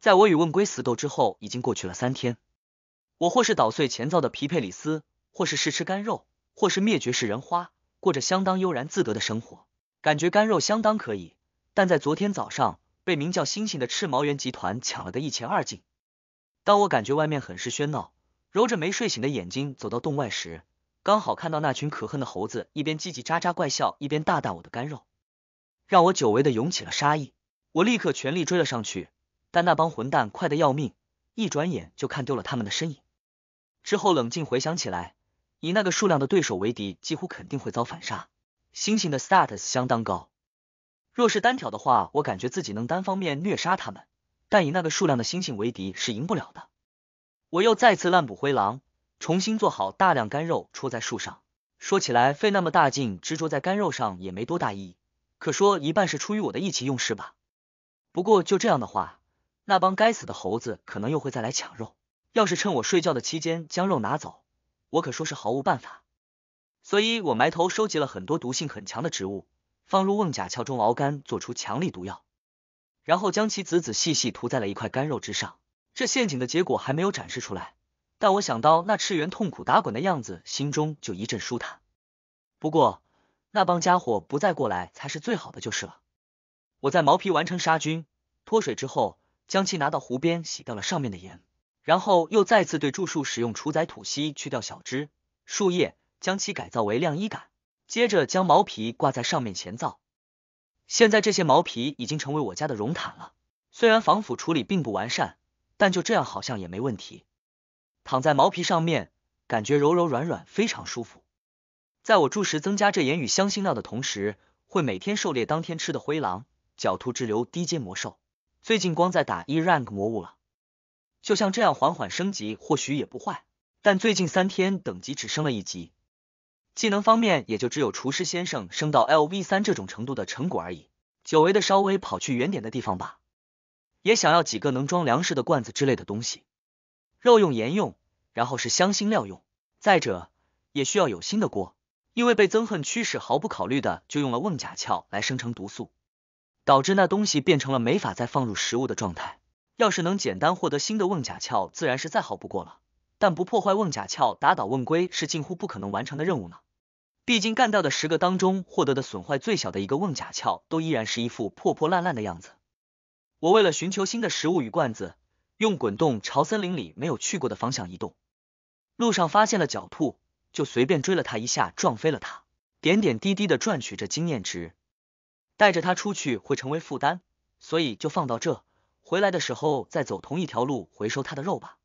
在我与问龟死斗之后，已经过去了三天。我或是捣碎前灶的皮佩里斯，或是试吃干肉，或是灭绝食人花，过着相当悠然自得的生活。感觉干肉相当可以，但在昨天早上被名叫猩猩的赤毛猿集团抢了个一乾二净。当我感觉外面很是喧闹，揉着没睡醒的眼睛走到洞外时，刚好看到那群可恨的猴子一边叽叽喳喳怪笑，一边大啖我的干肉，让我久违的涌起了杀意。我立刻全力追了上去。但那帮混蛋快得要命，一转眼就看丢了他们的身影。之后冷静回想起来，以那个数量的对手为敌，几乎肯定会遭反杀。猩猩的 status 相当高，若是单挑的话，我感觉自己能单方面虐杀他们。但以那个数量的猩猩为敌是赢不了的。我又再次滥捕灰狼，重新做好大量干肉戳在树上。说起来费那么大劲执着在干肉上也没多大意义，可说一半是出于我的意气用事吧。不过就这样的话。那帮该死的猴子可能又会再来抢肉，要是趁我睡觉的期间将肉拿走，我可说是毫无办法。所以我埋头收集了很多毒性很强的植物，放入瓮甲壳中熬干，做出强力毒药，然后将其仔仔细细涂在了一块干肉之上。这陷阱的结果还没有展示出来，但我想到那赤猿痛苦打滚的样子，心中就一阵舒坦。不过，那帮家伙不再过来才是最好的，就是了。我在毛皮完成杀菌、脱水之后。将其拿到湖边洗掉了上面的盐，然后又再次对树使用除载土息去掉小枝树叶，将其改造为晾衣杆，接着将毛皮挂在上面前造。现在这些毛皮已经成为我家的绒毯了，虽然防腐处理并不完善，但就这样好像也没问题。躺在毛皮上面，感觉柔柔软软，非常舒服。在我住时增加这盐与香辛料的同时，会每天狩猎当天吃的灰狼、狡兔之流低阶魔兽。最近光在打 E rank 魔物了，就像这样缓缓升级或许也不坏，但最近三天等级只升了一级，技能方面也就只有厨师先生升到 LV 三这种程度的成果而已。久违的稍微跑去远点的地方吧，也想要几个能装粮食的罐子之类的东西，肉用盐用，然后是香辛料用，再者也需要有新的锅，因为被憎恨驱使毫不考虑的就用了瓮甲壳来生成毒素。导致那东西变成了没法再放入食物的状态。要是能简单获得新的瓮甲壳，自然是再好不过了。但不破坏瓮甲壳，打倒瓮龟是近乎不可能完成的任务呢。毕竟干掉的十个当中，获得的损坏最小的一个瓮甲壳，都依然是一副破破烂烂的样子。我为了寻求新的食物与罐子，用滚动朝森林里没有去过的方向移动。路上发现了狡兔，就随便追了它一下，撞飞了它。点点滴滴的赚取着经验值。带着他出去会成为负担，所以就放到这。回来的时候再走同一条路回收他的肉吧。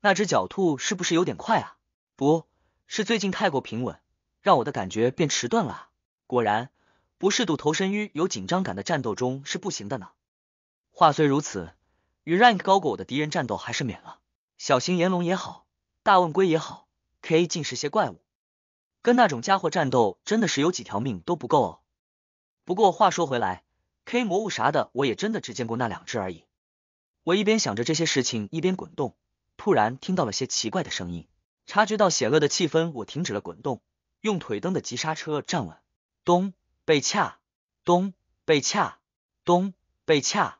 那只狡兔是不是有点快啊？不是最近太过平稳，让我的感觉变迟钝了。果然，不适度投身于有紧张感的战斗中是不行的呢。话虽如此，与 rank 高过我的敌人战斗还是免了。小型炎龙也好，大问龟也好，K 进是些怪物，跟那种家伙战斗真的是有几条命都不够哦。不过话说回来，K 魔物啥的，我也真的只见过那两只而已。我一边想着这些事情，一边滚动，突然听到了些奇怪的声音，察觉到险恶的气氛，我停止了滚动，用腿蹬的急刹车站稳。咚，被恰，咚，被恰，咚，被恰，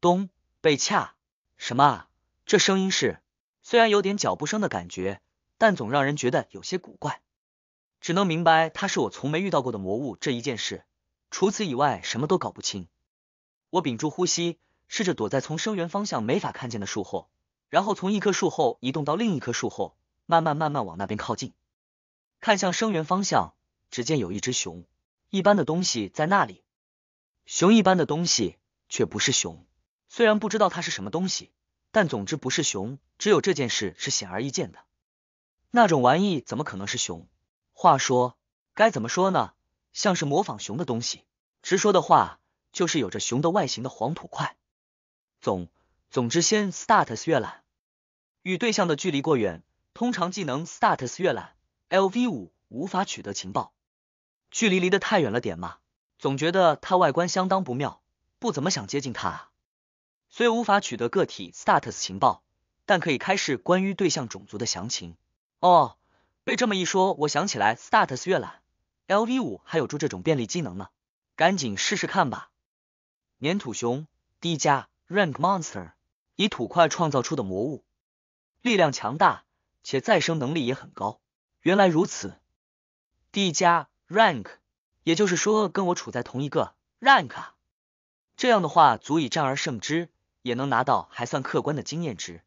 咚，被恰。什么？啊？这声音是……虽然有点脚步声的感觉，但总让人觉得有些古怪，只能明白它是我从没遇到过的魔物这一件事。除此以外，什么都搞不清。我屏住呼吸，试着躲在从声源方向没法看见的树后，然后从一棵树后移动到另一棵树后，慢慢慢慢往那边靠近。看向声源方向，只见有一只熊一般的东西在那里。熊一般的东西却不是熊，虽然不知道它是什么东西，但总之不是熊。只有这件事是显而易见的。那种玩意怎么可能是熊？话说，该怎么说呢？像是模仿熊的东西，直说的话就是有着熊的外形的黄土块。总总之，先 status 阅览。与对象的距离过远，通常技能 status 阅览 LV 五无法取得情报。距离离得太远了点嘛，总觉得它外观相当不妙，不怎么想接近它啊。虽无法取得个体 status 情报，但可以开始关于对象种族的详情。哦，被这么一说，我想起来 status 阅览。Lv 五还有助这种便利技能呢，赶紧试试看吧。粘土熊低加 rank monster 以土块创造出的魔物，力量强大且再生能力也很高。原来如此，低加 rank，也就是说跟我处在同一个 rank，啊。这样的话足以战而胜之，也能拿到还算客观的经验值。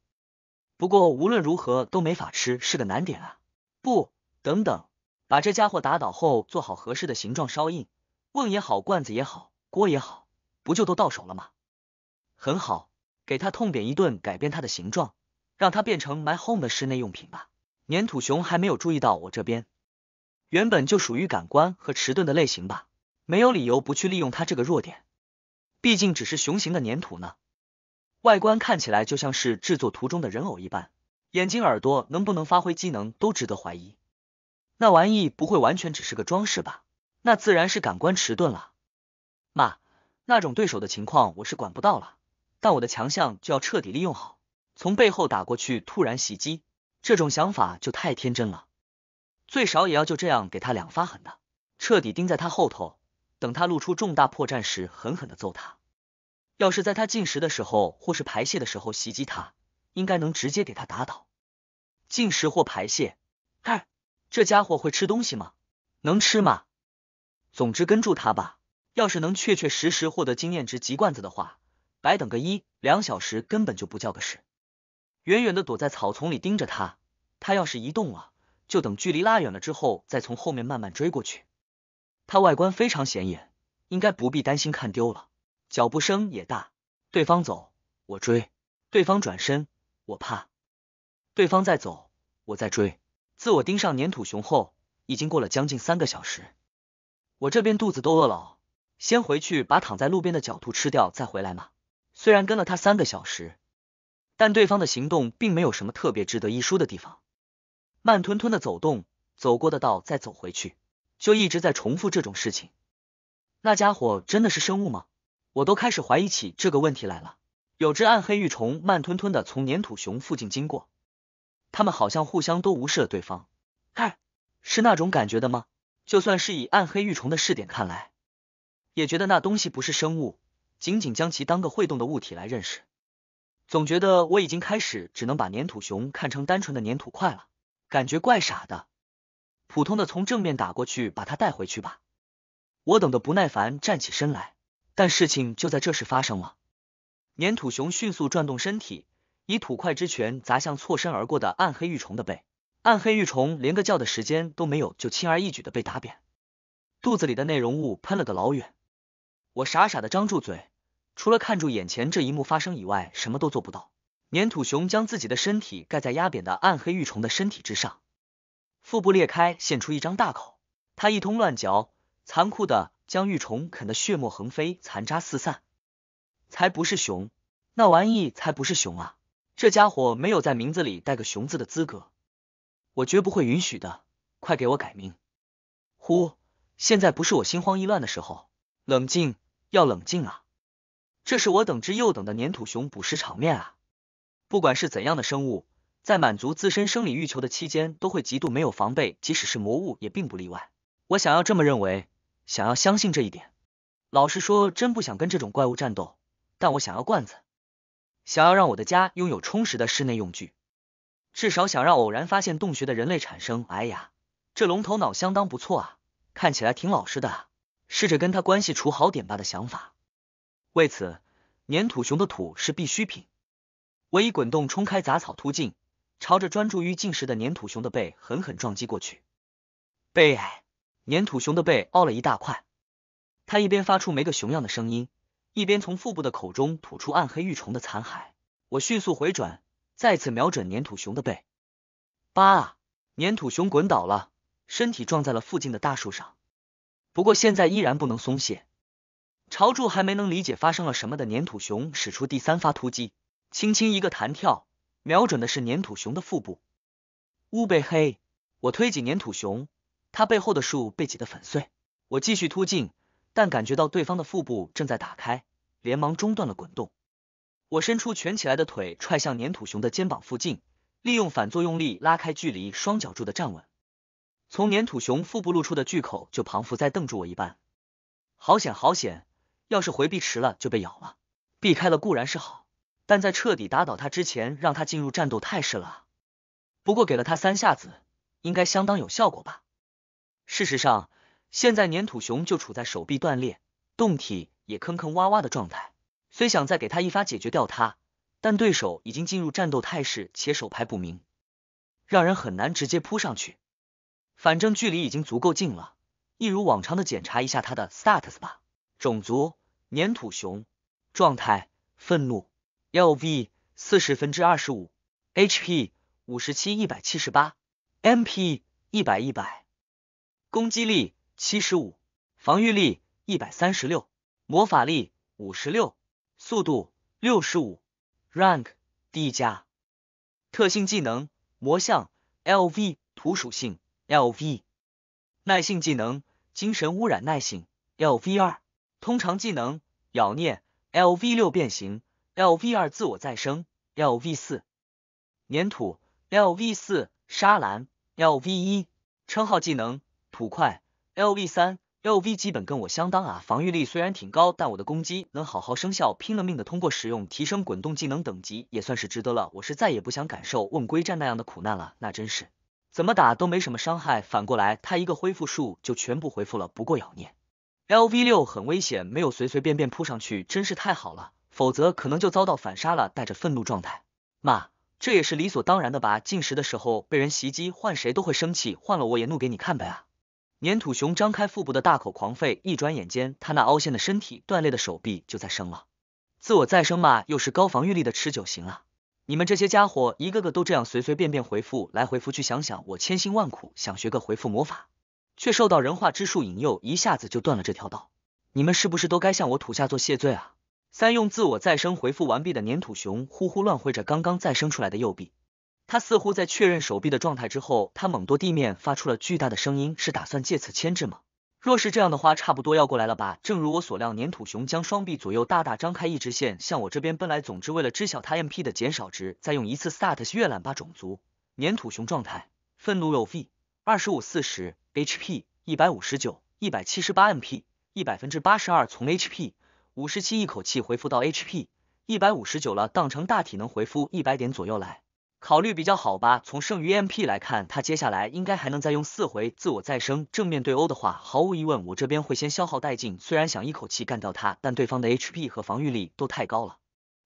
不过无论如何都没法吃，是个难点啊！不，等等。把这家伙打倒后，做好合适的形状，烧印，瓮也好，罐子也好，锅也好，不就都到手了吗？很好，给他痛扁一顿，改变他的形状，让他变成 my home 的室内用品吧。粘土熊还没有注意到我这边，原本就属于感官和迟钝的类型吧，没有理由不去利用他这个弱点。毕竟只是熊形的粘土呢，外观看起来就像是制作图中的人偶一般，眼睛、耳朵能不能发挥机能都值得怀疑。那玩意不会完全只是个装饰吧？那自然是感官迟钝了。妈，那种对手的情况我是管不到了，但我的强项就要彻底利用好，从背后打过去，突然袭击，这种想法就太天真了。最少也要就这样给他两发狠的，彻底盯在他后头，等他露出重大破绽时狠狠的揍他。要是在他进食的时候或是排泄的时候袭击他，应该能直接给他打倒。进食或排泄，二。这家伙会吃东西吗？能吃吗？总之跟住他吧。要是能确确实实获得经验值及罐子的话，白等个一两小时根本就不叫个事。远远的躲在草丛里盯着他，他要是移动了，就等距离拉远了之后再从后面慢慢追过去。他外观非常显眼，应该不必担心看丢了。脚步声也大，对方走我追，对方转身我怕，对方在走我在追。自我盯上粘土熊后，已经过了将近三个小时，我这边肚子都饿了，先回去把躺在路边的狡兔吃掉再回来嘛。虽然跟了它三个小时，但对方的行动并没有什么特别值得一说的地方，慢吞吞的走动，走过的道再走回去，就一直在重复这种事情。那家伙真的是生物吗？我都开始怀疑起这个问题来了。有只暗黑玉虫慢吞吞的从粘土熊附近经过。他们好像互相都无视了对方，嗨，是那种感觉的吗？就算是以暗黑玉虫的视点看来，也觉得那东西不是生物，仅仅将其当个会动的物体来认识。总觉得我已经开始只能把粘土熊看成单纯的粘土块了，感觉怪傻的。普通的从正面打过去，把它带回去吧。我等的不耐烦，站起身来，但事情就在这时发生了。粘土熊迅速转动身体。以土块之拳砸向错身而过的暗黑玉虫的背，暗黑玉虫连个叫的时间都没有，就轻而易举的被打扁，肚子里的内容物喷了个老远。我傻傻的张住嘴，除了看住眼前这一幕发生以外，什么都做不到。粘土熊将自己的身体盖在压扁的暗黑玉虫的身体之上，腹部裂开，现出一张大口，他一通乱嚼，残酷的将玉虫啃得血沫横飞，残渣四散。才不是熊，那玩意才不是熊啊！这家伙没有在名字里带个“熊”字的资格，我绝不会允许的！快给我改名！呼，现在不是我心慌意乱的时候，冷静，要冷静啊！这是我等之又等的粘土熊捕食场面啊！不管是怎样的生物，在满足自身生理欲求的期间，都会极度没有防备，即使是魔物也并不例外。我想要这么认为，想要相信这一点。老实说，真不想跟这种怪物战斗，但我想要罐子。想要让我的家拥有充实的室内用具，至少想让偶然发现洞穴的人类产生“哎呀，这龙头脑相当不错啊，看起来挺老实的，试着跟他关系处好点吧”的想法。为此，粘土熊的土是必需品。我一滚动冲开杂草突进，朝着专注于进食的粘土熊的背狠狠撞击过去。背，粘土熊的背凹了一大块。他一边发出没个熊样的声音。一边从腹部的口中吐出暗黑玉虫的残骸，我迅速回转，再次瞄准粘土熊的背。八，粘土熊滚倒了，身体撞在了附近的大树上。不过现在依然不能松懈。朝柱还没能理解发生了什么的粘土熊，使出第三发突击，轻轻一个弹跳，瞄准的是粘土熊的腹部。乌贝黑，我推挤粘土熊，它背后的树被挤得粉碎。我继续突进。但感觉到对方的腹部正在打开，连忙中断了滚动。我伸出蜷起来的腿踹向粘土熊的肩膀附近，利用反作用力拉开距离，双脚住的站稳。从粘土熊腹部露出的巨口就彷佛在瞪住我一般，好险好险！要是回避迟了就被咬了。避开了固然是好，但在彻底打倒他之前，让他进入战斗态势了不过给了他三下子，应该相当有效果吧？事实上。现在粘土熊就处在手臂断裂、洞体也坑坑洼洼的状态，虽想再给他一发解决掉他，但对手已经进入战斗态势，且手牌不明，让人很难直接扑上去。反正距离已经足够近了，一如往常的检查一下他的 stats u 吧。种族：粘土熊，状态：愤怒，Lv 四十分之二十五，HP 五十七一百七十八，MP 一百一百，攻击力。七十五，防御力一百三十六，魔法力五十六，速度六十五，Rank D 加，特性技能魔像，Lv 土属性，Lv 耐性技能精神污染耐性，Lv 二，通常技能咬啮，Lv 六变形，Lv 二自我再生，Lv 四粘土，Lv 四沙蓝，Lv 一称号技能土块。Lv 三，Lv 基本跟我相当啊，防御力虽然挺高，但我的攻击能好好生效，拼了命的通过使用提升滚动技能等级也算是值得了。我是再也不想感受问归战那样的苦难了，那真是怎么打都没什么伤害，反过来他一个恢复术就全部恢复了。不过咬念。l v 六很危险，没有随随便便扑上去真是太好了，否则可能就遭到反杀了。带着愤怒状态，妈，这也是理所当然的吧？进食的时候被人袭击，换谁都会生气，换了我也怒给你看呗啊！粘土熊张开腹部的大口狂吠，一转眼间，它那凹陷的身体、断裂的手臂就再生了。自我再生嘛，又是高防御力的持久型啊！你们这些家伙一个个都这样随随便便回复，来回复去，想想我千辛万苦想学个回复魔法，却受到人化之术引诱，一下子就断了这条道。你们是不是都该向我土下做谢罪啊？三用自我再生回复完毕的粘土熊，呼呼乱挥着刚刚再生出来的右臂。他似乎在确认手臂的状态之后，他猛跺地面，发出了巨大的声音，是打算借此牵制吗？若是这样的话，差不多要过来了吧。正如我所料，粘土熊将双臂左右大大张开，一直线向我这边奔来。总之，为了知晓他 MP 的减少值，再用一次 start 阅览吧。种族：粘土熊，状态：愤怒又 v 二十五，四十，HP 一百五十九，一百七十八，MP 一百分之八十二，从 HP 五十七一口气回复到 HP 一百五十九了，当成大体能回复一百点左右来。考虑比较好吧，从剩余 MP 来看，他接下来应该还能再用四回自我再生。正面对殴的话，毫无疑问，我这边会先消耗殆尽。虽然想一口气干掉他，但对方的 HP 和防御力都太高了。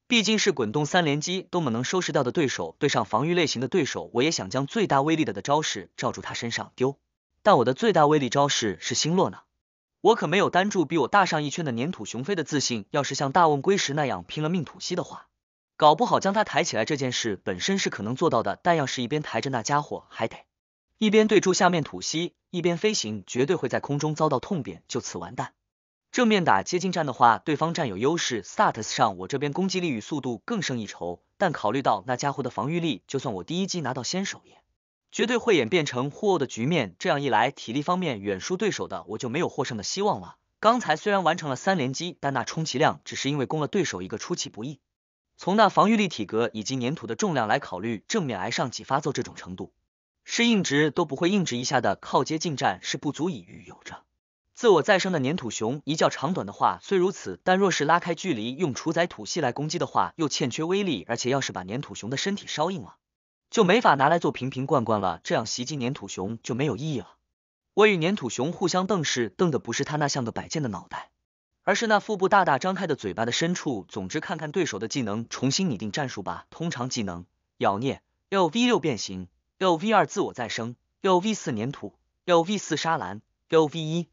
毕竟是滚动三连击，多么能收拾掉的对手，对上防御类型的对手，我也想将最大威力的的招式罩住他身上丢。但我的最大威力招式是星落呢，我可没有单住比我大上一圈的粘土雄飞的自信。要是像大瓮龟石那样拼了命吐息的话。搞不好将他抬起来这件事本身是可能做到的，但要是一边抬着那家伙，还得一边对住下面吐息，一边飞行，绝对会在空中遭到痛扁，就此完蛋。正面打接近战的话，对方占有优势，stats 上我这边攻击力与速度更胜一筹，但考虑到那家伙的防御力，就算我第一击拿到先手也绝对会演变成互殴的局面。这样一来，体力方面远输对手的我就没有获胜的希望了。刚才虽然完成了三连击，但那充其量只是因为攻了对手一个出其不意。从那防御力、体格以及粘土的重量来考虑，正面挨上几发揍这种程度，是硬直都不会硬直一下的。靠接近战是不足以与有着自我再生的粘土熊一较长短的话，虽如此，但若是拉开距离用除仔吐息来攻击的话，又欠缺威力。而且要是把粘土熊的身体烧硬了，就没法拿来做瓶瓶罐罐了，这样袭击粘土熊就没有意义了。我与粘土熊互相瞪视，瞪的不是他那像个摆件的脑袋。而是那腹部大大张开的嘴巴的深处。总之，看看对手的技能，重新拟定战术吧。通常技能：咬孽、LV 六变形，LV 二自我再生，LV 四粘土，LV 四沙蓝、l v 一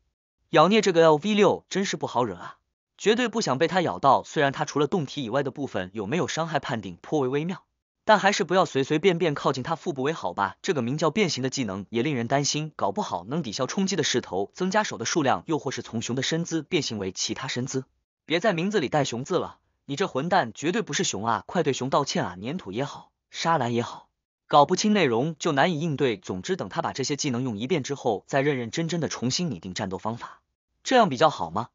咬孽这个 LV 六真是不好惹啊，绝对不想被它咬到。虽然它除了动体以外的部分有没有伤害判定颇为微妙。但还是不要随随便便靠近他腹部为好吧，这个名叫变形的技能也令人担心，搞不好能抵消冲击的势头，增加手的数量，又或是从熊的身姿变形为其他身姿。别在名字里带熊字了，你这混蛋绝对不是熊啊！快对熊道歉啊！粘土也好，沙兰也好，搞不清内容就难以应对。总之等他把这些技能用一遍之后，再认认真真的重新拟定战斗方法，这样比较好吗？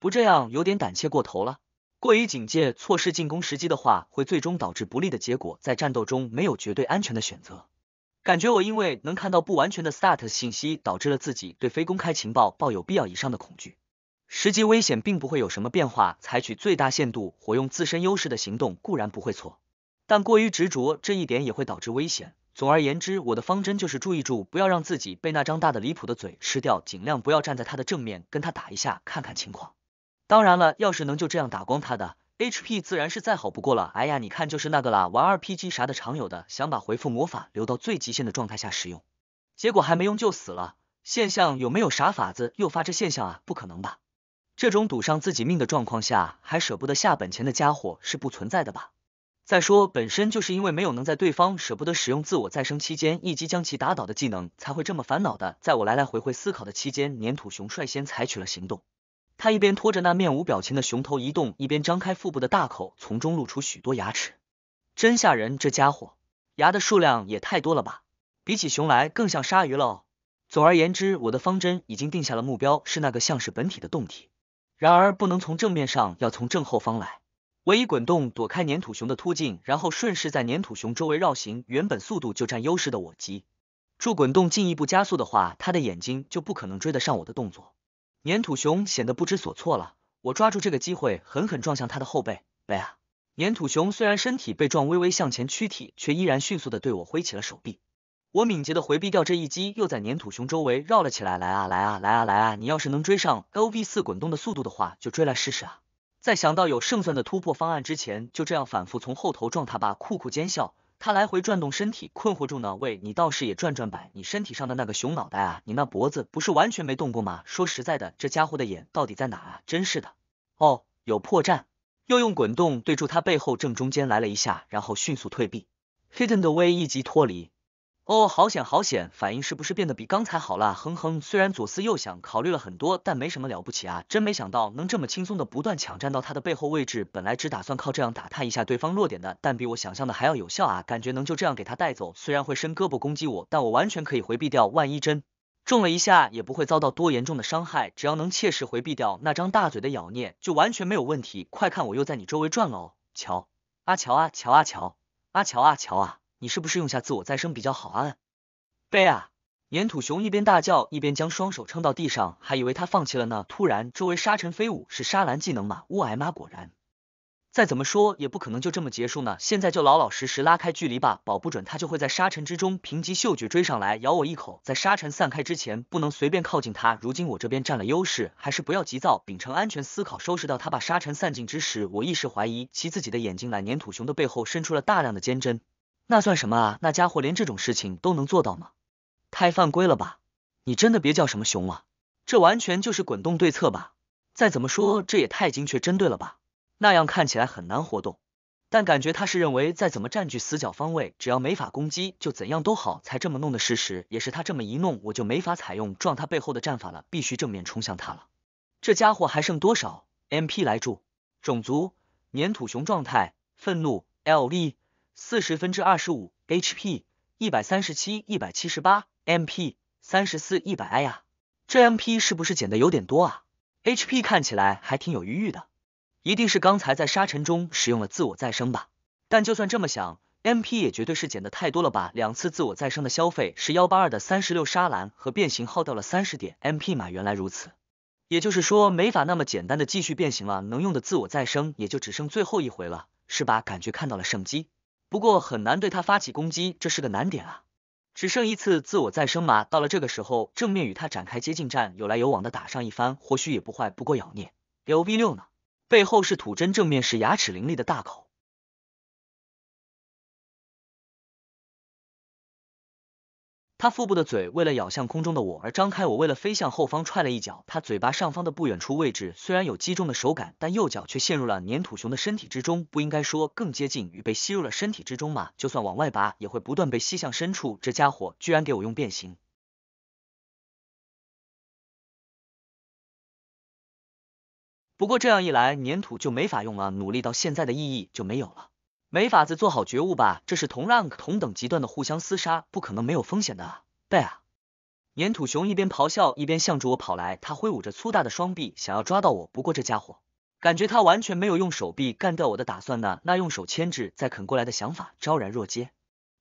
不这样有点胆怯过头了。过于警戒，错失进攻时机的话，会最终导致不利的结果。在战斗中，没有绝对安全的选择。感觉我因为能看到不完全的 start 信息，导致了自己对非公开情报抱有必要以上的恐惧。实际危险并不会有什么变化。采取最大限度活用自身优势的行动固然不会错，但过于执着这一点也会导致危险。总而言之，我的方针就是注意住，不要让自己被那张大的离谱的嘴吃掉。尽量不要站在他的正面，跟他打一下，看看情况。当然了，要是能就这样打光他的 HP，自然是再好不过了。哎呀，你看就是那个啦，玩 RPG 啥的常有的，想把回复魔法留到最极限的状态下使用，结果还没用就死了。现象有没有啥法子诱发这现象啊？不可能吧？这种赌上自己命的状况下还舍不得下本钱的家伙是不存在的吧？再说本身就是因为没有能在对方舍不得使用自我再生期间一击将其打倒的技能，才会这么烦恼的。在我来来回回思考的期间，粘土熊率先采取了行动。他一边拖着那面无表情的熊头移动，一边张开腹部的大口，从中露出许多牙齿，真吓人！这家伙牙的数量也太多了吧，比起熊来更像鲨鱼了。总而言之，我的方针已经定下了，目标是那个像是本体的动体。然而不能从正面上，要从正后方来。我一滚动躲开粘土熊的突进，然后顺势在粘土熊周围绕行。原本速度就占优势的我，急助滚动进一步加速的话，他的眼睛就不可能追得上我的动作。粘土熊显得不知所措了，我抓住这个机会，狠狠撞向他的后背。背啊！粘土熊虽然身体被撞微微向前，躯体却依然迅速的对我挥起了手臂。我敏捷的回避掉这一击，又在粘土熊周围绕了起来。来啊！来啊！来啊！来啊！你要是能追上 LV 四滚动的速度的话，就追来试试啊！在想到有胜算的突破方案之前，就这样反复从后头撞他吧，酷酷奸笑。他来回转动身体，困惑住呢。喂，你倒是也转转摆，你身体上的那个熊脑袋啊，你那脖子不是完全没动过吗？说实在的，这家伙的眼到底在哪啊？真是的，哦，有破绽。又用滚动对住他背后正中间来了一下，然后迅速退避。Hidden 的威一即脱离。哦，好险好险！反应是不是变得比刚才好啦？哼哼，虽然左思右想，考虑了很多，但没什么了不起啊。真没想到能这么轻松的不断抢占到他的背后位置。本来只打算靠这样打探一下对方弱点的，但比我想象的还要有效啊！感觉能就这样给他带走，虽然会伸胳膊攻击我，但我完全可以回避掉。万一真中了一下，也不会遭到多严重的伤害。只要能切实回避掉那张大嘴的咬念，就完全没有问题。快看，我又在你周围转了哦，瞧，阿乔啊，瞧啊，瞧，阿乔啊，瞧啊。你是不是用下自我再生比较好啊？贝啊！粘土熊一边大叫，一边将双手撑到地上，还以为他放弃了呢。突然，周围沙尘飞舞，是沙兰技能吗？乌哎妈！果然，再怎么说也不可能就这么结束呢。现在就老老实实拉开距离吧，保不准他就会在沙尘之中凭藉嗅觉追上来咬我一口。在沙尘散开之前，不能随便靠近他。如今我这边占了优势，还是不要急躁，秉承安全思考，收拾到他把沙尘散尽之时。我一时怀疑其自己的眼睛来，粘土熊的背后伸出了大量的尖针。那算什么啊？那家伙连这种事情都能做到吗？太犯规了吧！你真的别叫什么熊了，这完全就是滚动对策吧？再怎么说这也太精确针对了吧？那样看起来很难活动，但感觉他是认为再怎么占据死角方位，只要没法攻击就怎样都好，才这么弄的。事实也是他这么一弄，我就没法采用撞他背后的战法了，必须正面冲向他了。这家伙还剩多少 MP 来住？种族粘土熊，状态愤怒，Lv。四十分之二十五 HP 一百三十七一百七十八 MP 三十四一百哎呀，这 MP 是不是减的有点多啊？HP 看起来还挺有余裕的，一定是刚才在沙尘中使用了自我再生吧？但就算这么想，MP 也绝对是减的太多了吧？两次自我再生的消费是幺八二的三十六沙篮和变形耗掉了三十点 MP 嘛，原来如此，也就是说没法那么简单的继续变形了，能用的自我再生也就只剩最后一回了，是吧？感觉看到了生机。不过很难对他发起攻击，这是个难点啊！只剩一次自我再生嘛，到了这个时候，正面与他展开接近战，有来有往的打上一番，或许也不坏。不过妖孽，Lv 六呢，背后是土针，正面是牙齿凌厉的大口。他腹部的嘴为了咬向空中的我而张开，我为了飞向后方踹了一脚。他嘴巴上方的不远处位置虽然有击中的手感，但右脚却陷入了粘土熊的身体之中。不应该说更接近于被吸入了身体之中吗？就算往外拔，也会不断被吸向深处。这家伙居然给我用变形，不过这样一来粘土就没法用了，努力到现在的意义就没有了。没法子做好觉悟吧，这是同 rank 同等级段的互相厮杀，不可能没有风险的啊！对啊，粘土熊一边咆哮一边向着我跑来，他挥舞着粗大的双臂想要抓到我，不过这家伙感觉他完全没有用手臂干掉我的打算呢，那用手牵制再啃过来的想法昭然若揭。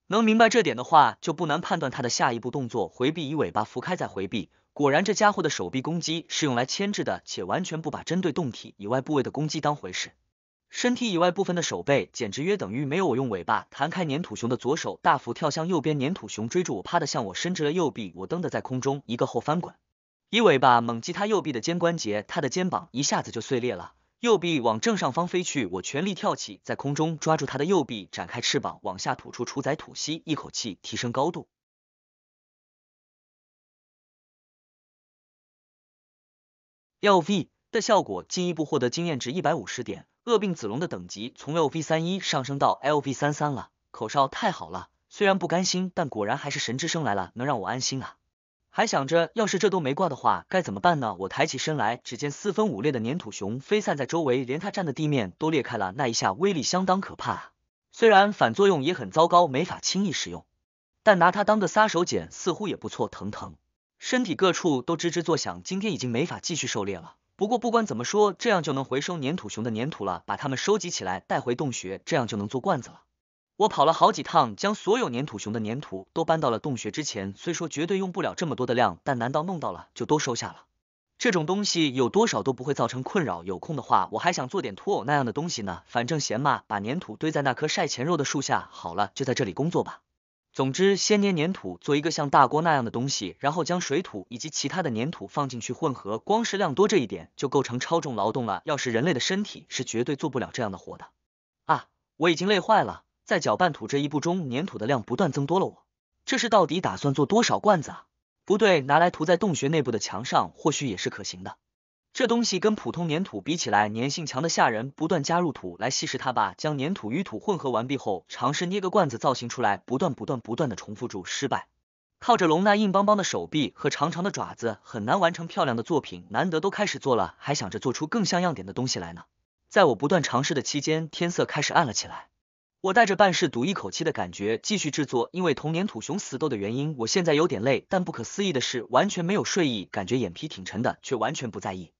能明白这点的话，就不难判断他的下一步动作：回避，以尾巴拂开再回避。果然，这家伙的手臂攻击是用来牵制的，且完全不把针对动体以外部位的攻击当回事。身体以外部分的手背简直约等于没有。我用尾巴弹开粘土熊的左手，大幅跳向右边，粘土熊追着我，趴的向我伸直了右臂。我蹬的在空中一个后翻滚，以尾巴猛击他右臂的肩关节，他的肩膀一下子就碎裂了，右臂往正上方飞去。我全力跳起，在空中抓住他的右臂，展开翅膀往下吐出屠宰吐息，一口气提升高度。Lv 的效果进一步获得经验值一百五十点。恶病子龙的等级从 LV 三一上升到 LV 三三了，口哨太好了，虽然不甘心，但果然还是神之声来了，能让我安心啊。还想着要是这都没挂的话，该怎么办呢？我抬起身来，只见四分五裂的粘土熊飞散在周围，连他站的地面都裂开了，那一下威力相当可怕啊。虽然反作用也很糟糕，没法轻易使用，但拿它当个杀手锏似乎也不错。疼疼，身体各处都吱吱作响，今天已经没法继续狩猎了。不过不管怎么说，这样就能回收粘土熊的粘土了，把它们收集起来带回洞穴，这样就能做罐子了。我跑了好几趟，将所有粘土熊的粘土都搬到了洞穴。之前虽说绝对用不了这么多的量，但难道弄到了就都收下了？这种东西有多少都不会造成困扰。有空的话，我还想做点脱偶那样的东西呢。反正闲嘛，把粘土堆在那棵晒前肉的树下。好了，就在这里工作吧。总之，先捏粘土做一个像大锅那样的东西，然后将水土以及其他的粘土放进去混合。光是量多这一点就构成超重劳动了。要是人类的身体是绝对做不了这样的活的啊！我已经累坏了，在搅拌土这一步中，粘土的量不断增多了。我这是到底打算做多少罐子啊？不对，拿来涂在洞穴内部的墙上，或许也是可行的。这东西跟普通粘土比起来，粘性强的吓人。不断加入土来稀释它吧，将粘土与土混合完毕后，尝试捏个罐子造型出来，不断、不断、不断的重复住失败。靠着龙那硬邦邦的手臂和长长的爪子，很难完成漂亮的作品。难得都开始做了，还想着做出更像样点的东西来呢。在我不断尝试的期间，天色开始暗了起来。我带着办事赌一口气的感觉继续制作，因为同粘土熊死斗的原因，我现在有点累，但不可思议的是完全没有睡意，感觉眼皮挺沉的，却完全不在意。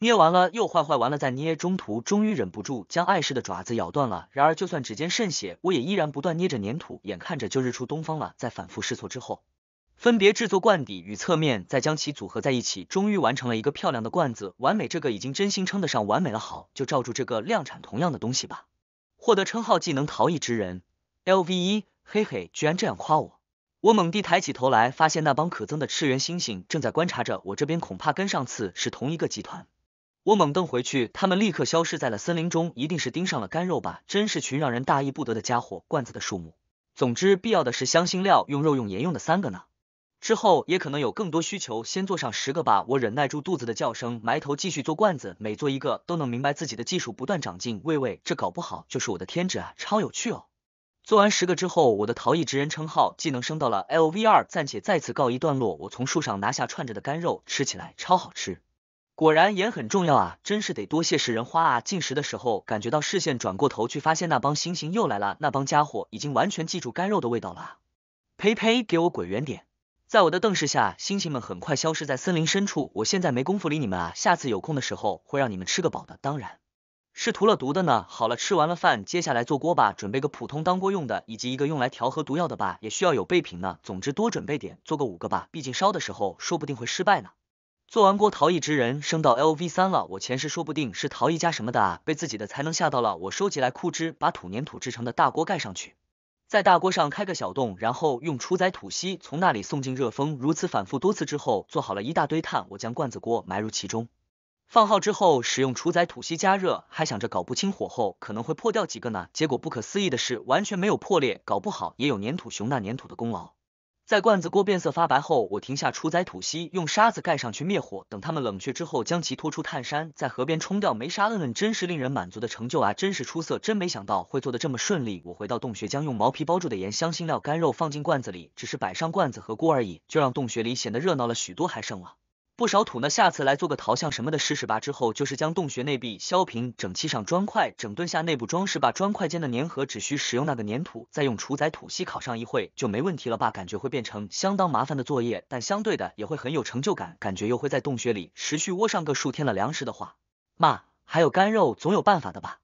捏完了又坏，坏完了再捏，中途终于忍不住将碍事的爪子咬断了。然而就算指尖渗血，我也依然不断捏着粘土，眼看着就日出东方了。在反复试错之后，分别制作罐底与侧面，再将其组合在一起，终于完成了一个漂亮的罐子，完美。这个已经真心称得上完美了。好，就罩住这个量产同样的东西吧。获得称号技能逃逸之人，L V 一，嘿嘿，居然这样夸我。我猛地抬起头来，发现那帮可憎的赤原猩猩正在观察着我这边，恐怕跟上次是同一个集团。我猛瞪回去，他们立刻消失在了森林中。一定是盯上了干肉吧，真是群让人大意不得的家伙。罐子的数目，总之必要的是香辛料、用肉、用盐用的三个呢。之后也可能有更多需求，先做上十个吧。我忍耐住肚子的叫声，埋头继续做罐子，每做一个都能明白自己的技术不断长进。喂喂，这搞不好就是我的天职啊，超有趣哦！做完十个之后，我的陶艺职人称号技能升到了 LV 二，暂且再次告一段落。我从树上拿下串着的干肉，吃起来超好吃。果然盐很重要啊，真是得多谢食人花啊！进食的时候感觉到视线转过头去，发现那帮猩猩又来了。那帮家伙已经完全记住干肉的味道了。呸呸，给我滚远点！在我的瞪视下，猩猩们很快消失在森林深处。我现在没工夫理你们啊，下次有空的时候会让你们吃个饱的，当然是涂了毒的呢。好了，吃完了饭，接下来做锅巴，准备个普通当锅用的，以及一个用来调和毒药的吧，也需要有备品呢。总之多准备点，做个五个吧，毕竟烧的时候说不定会失败呢。做完锅陶艺之人升到 LV 三了，我前世说不定是陶艺家什么的，被自己的才能吓到了。我收集来枯枝，把土粘土制成的大锅盖上去，在大锅上开个小洞，然后用储载土锡从那里送进热风，如此反复多次之后，做好了一大堆炭。我将罐子锅埋入其中，放好之后使用储载土锡加热，还想着搞不清火候可能会破掉几个呢，结果不可思议的是完全没有破裂，搞不好也有粘土熊那粘土的功劳。在罐子锅变色发白后，我停下除灾吐息，用沙子盖上去灭火。等它们冷却之后，将其拖出炭山，在河边冲掉没沙。嗯嗯，真是令人满足的成就啊！真是出色，真没想到会做的这么顺利。我回到洞穴，将用毛皮包住的盐、香辛料、干肉放进罐子里，只是摆上罐子和锅而已，就让洞穴里显得热闹了许多。还剩了。不少土呢，下次来做个陶像什么的试试吧。之后就是将洞穴内壁削平整砌上砖块，整顿下内部装饰，把砖块间的粘合只需使用那个粘土，再用除载土锡烤上一会就没问题了吧？感觉会变成相当麻烦的作业，但相对的也会很有成就感。感觉又会在洞穴里持续窝上个数天的粮食的话，妈，还有干肉，总有办法的吧？